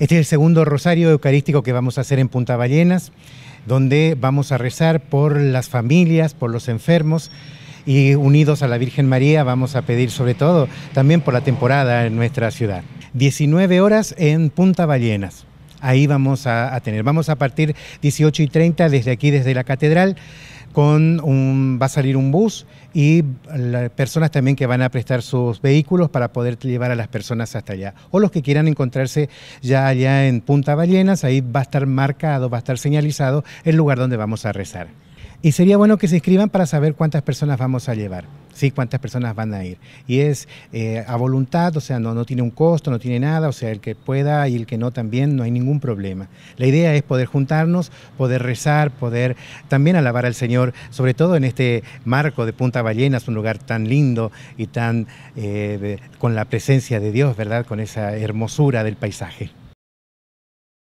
Este es el segundo rosario eucarístico que vamos a hacer en Punta Ballenas, donde vamos a rezar por las familias, por los enfermos y unidos a la Virgen María vamos a pedir sobre todo también por la temporada en nuestra ciudad. 19 horas en Punta Ballenas ahí vamos a, tener. Vamos a partir 18 y 30 desde aquí, desde la catedral con un, va a salir un bus y las personas también que van a prestar sus vehículos para poder llevar a las personas hasta allá. O los que quieran encontrarse ya allá en Punta Ballenas, ahí va a estar marcado, va a estar señalizado el lugar donde vamos a rezar. Y sería bueno que se inscriban para saber cuántas personas vamos a llevar, sí, cuántas personas van a ir. Y es eh, a voluntad, o sea, no, no tiene un costo, no tiene nada, o sea, el que pueda y el que no también, no hay ningún problema. La idea es poder juntarnos, poder rezar, poder también alabar al Señor, sobre todo en este marco de Punta Ballenas, un lugar tan lindo y tan eh, con la presencia de Dios, ¿verdad? Con esa hermosura del paisaje.